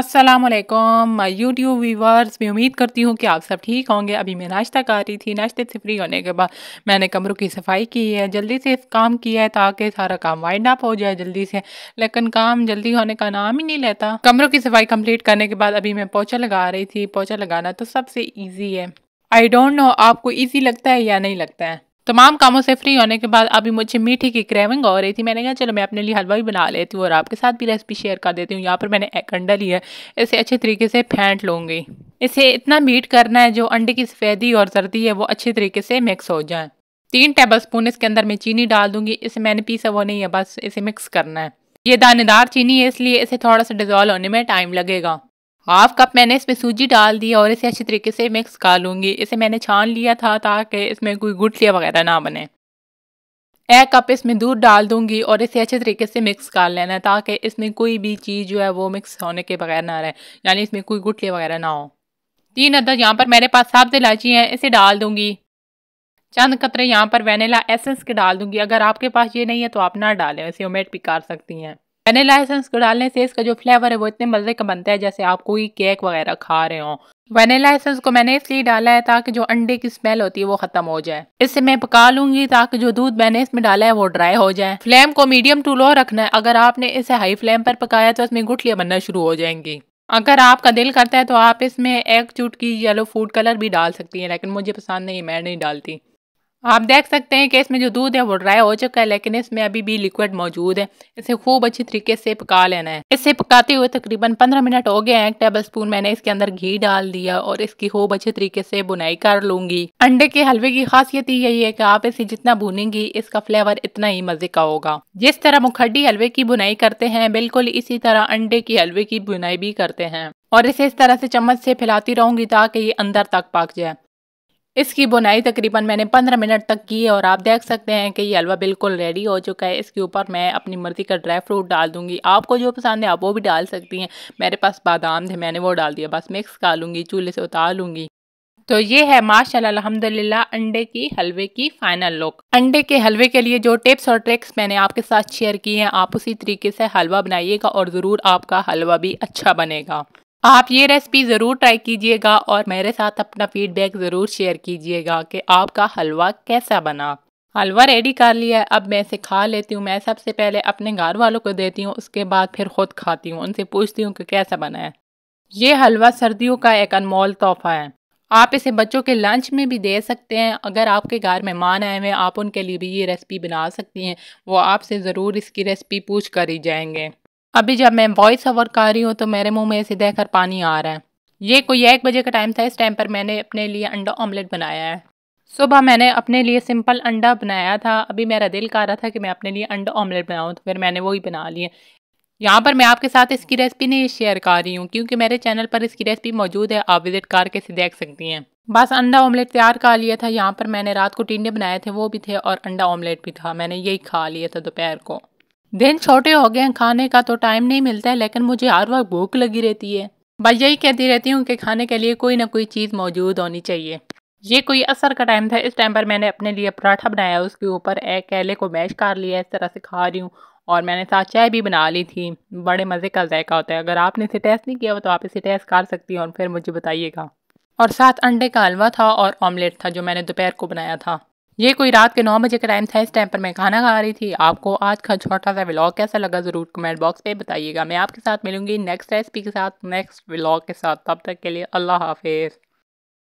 Aslam YouTube viewers मैं उम्मीद करती हूँ कि आप सब ठीक होंगे अभी मैं नाश्ता कर रही थी नाश्ते से फ्री होने के बाद मैंने कमरों की सफाई की है जल्दी से काम किया है ताकि सारा काम वाइंड अप हो जाए जल्दी से लेकिन काम जल्दी होने का नाम ही नहीं लेता कमरों की सफाई कंप्लीट करने के बाद अभी मैं पोछा लगा रही थी पोछा लगाना तो सबसे ईजी है आई डोंट नो आपको ईजी लगता है या नहीं लगता है तमाम कामों से फ्री होने के बाद अभी मुझे मीठे की क्रेविंग हो रही थी मैंने कहा चलो मैं अपने लिए हलवा भी बना लेती हूँ और आपके साथ भी रेसिपी शेयर कर देती हूँ यहाँ पर मैंने एक अंडा लिया है इसे अच्छे तरीके से फेंट लूँगी इसे इतना बीट करना है जो अंडे की सफ़ेदी और सर्दी है वो अच्छे तरीके से मिक्स हो जाए तीन टेबल स्पून इसके अंदर मैं चीनी डाल दूंगी इसे मैंने पीसा वो नहीं है बस इसे मिक्स करना है ये दानेदार चीनी है इसलिए इसे थोड़ा सा डिजॉल्व होने में टाइम लगेगा हाफ कप मैंने इसमें सूजी डाल दी और इसे अच्छे तरीके से मिक्स कर लूँगी इसे मैंने छान लिया था ताकि इसमें कोई गुटलियाँ वगैरह ना बने एक कप इसमें दूध डाल दूंगी और इसे अच्छे तरीके से मिक्स कर लेना है ताकि इसमें कोई भी चीज़ जो है वो मिक्स होने के बगैर ना रहे यानी इसमें कोई गुटले वगैरह ना हो तीन अदर यहाँ पर मेरे पास साफ इलायची हैं इसे डाल दूँगी चंद कतरे यहाँ पर वेनेला एसेंस के डाल दूँगी अगर आपके पास ये नहीं है तो आप ना डालें इसे ओमेट भी कर सकती हैं वनीला एसेंस को डालने से इसका जो फ्लेवर है वो इतने मज़े का बनता है जैसे आप कोई केक वगैरह खा रहे हो वनीला एसेंस को मैंने इसलिए डाला है ताकि जो अंडे की स्मेल होती है वो खत्म हो जाए इससे मैं पका लूंगी ताकि जो दूध मैंने इसमें डाला है वो ड्राई हो जाए फ्लेम को मीडियम टू लो रखना है अगर आपने इसे हाई फ्लेम पर पकाया तो इसमें गुठलियाँ बनना शुरू हो जाएंगी अगर आपका दिल करता है तो आप इसमें एक चुटकी येलो फूड कलर भी डाल सकती हैं लेकिन मुझे पसंद नहीं मैं नहीं डालती आप देख सकते हैं कि इसमें जो दूध है वो ड्राई हो चुका है लेकिन इसमें अभी भी लिक्विड मौजूद है इसे खूब अच्छी तरीके से पका लेना है इसे पकाते हुए तकरीबन पंद्रह मिनट हो गए हैं एक टेबल स्पून मैंने इसके अंदर घी डाल दिया और इसकी खूब अच्छे तरीके से बुनाई कर लूंगी अंडे के हलवे की खासियत यही है कि आप इसे जितना भुनेंगी इसका फ्लेवर इतना ही मजे का होगा जिस तरह मुखड्डी हलवे की बुनाई करते हैं बिल्कुल इसी तरह अंडे के हलवे की बुनाई भी करते हैं और इसे इस तरह से चम्मच से फैलाती रहूंगी ताकि ये अंदर तक पक जाए इसकी बुनाई तकरीबन मैंने 15 मिनट तक की है और आप देख सकते हैं कि ये हलवा बिल्कुल रेडी हो चुका है इसके ऊपर मैं अपनी मर्ज़ी का ड्राई फ्रूट डाल दूंगी आपको जो पसंद है आप वो भी डाल सकती हैं मेरे पास बादाम थे मैंने वो डाल दिया बस मिक्स कर लूँगी चूल्हे से उतार लूँगी तो ये है माशाल्लाह अलहमदिल्ला अंडे की हलवे की फाइनल लुक अंडे के हलवे के लिए जो टिप्स और ट्रिक्स मैंने आपके साथ शेयर की हैं आप उसी तरीके से हलवा बनाइएगा और ज़रूर आपका हलवा भी अच्छा बनेगा आप ये रेसिपी ज़रूर ट्राई कीजिएगा और मेरे साथ अपना फीडबैक ज़रूर शेयर कीजिएगा कि आपका हलवा कैसा बना हलवा रेडी कर लिया है अब मैं इसे खा लेती हूँ मैं सबसे पहले अपने घर वालों को देती हूँ उसके बाद फिर खुद खाती हूँ उनसे पूछती हूँ कि कैसा बना है ये हलवा सर्दियों का एक अनमोल तोहफा है आप इसे बच्चों के लंच में भी दे सकते हैं अगर आपके घर मेहमान आए हुए आप उनके लिए भी ये रेसिपी बना सकती हैं वो आपसे ज़रूर इसकी रेसिपी पूछ कर ही जाएंगे अभी जब मैं वॉइस ओवर कर रही हूँ तो मेरे मुंह में सीधे कर पानी आ रहा है ये कोई एक बजे का टाइम था इस टाइम पर मैंने अपने लिए अंडा ऑमलेट बनाया है सुबह मैंने अपने लिए सिंपल अंडा बनाया था अभी मेरा दिल कर रहा था कि मैं अपने लिए अंडा ऑमलेट बनाऊँ तो फिर मैंने वही बना लिया यहाँ पर मैं आपके साथ इसकी रेसिपी नहीं शेयर कर रही हूँ क्योंकि मेरे चैनल पर इसकी रेसिपी मौजूद है आप विजिट करके इसे देख सकती हैं बस अंडा ऑमलेट तैयार कर लिया था यहाँ पर मैंने रात को टिंडे बनाए थे वो भी थे और अंडा ऑमलेट भी था मैंने यही खा लिया था दोपहर को दिन छोटे हो गए हैं खाने का तो टाइम नहीं मिलता है लेकिन मुझे हर वक्त भूख लगी रहती है बस यही कहती रहती हूँ कि खाने के लिए कोई ना कोई चीज़ मौजूद होनी चाहिए ये कोई असर का टाइम था इस टाइम पर मैंने अपने लिए पराठा बनाया उसके ऊपर एक केले को मैश कर लिया इस तरह से खा रही हूँ और मैंने साथ चाय भी बना ली थी बड़े मज़े का जायका होता है अगर आपने इसे टेस्ट नहीं किया हो तो आप इसे टेस्ट कर सकती हैं और फिर मुझे बताइएगा और साथ अंडे का हलवा था और ऑमलेट था जो मैंने दोपहर को बनाया था ये कोई रात के नौ बजे का टाइम था इस टाइम पर मैं खाना खा रही थी आपको आज का छोटा सा व्लॉग कैसा लगा ज़रूर कमेंट बॉक्स पे बताइएगा मैं आपके साथ मिलूंगी नेक्स्ट रेसिपी के साथ नेक्स्ट व्लॉग के साथ तब तक के लिए अल्लाह हाफिज़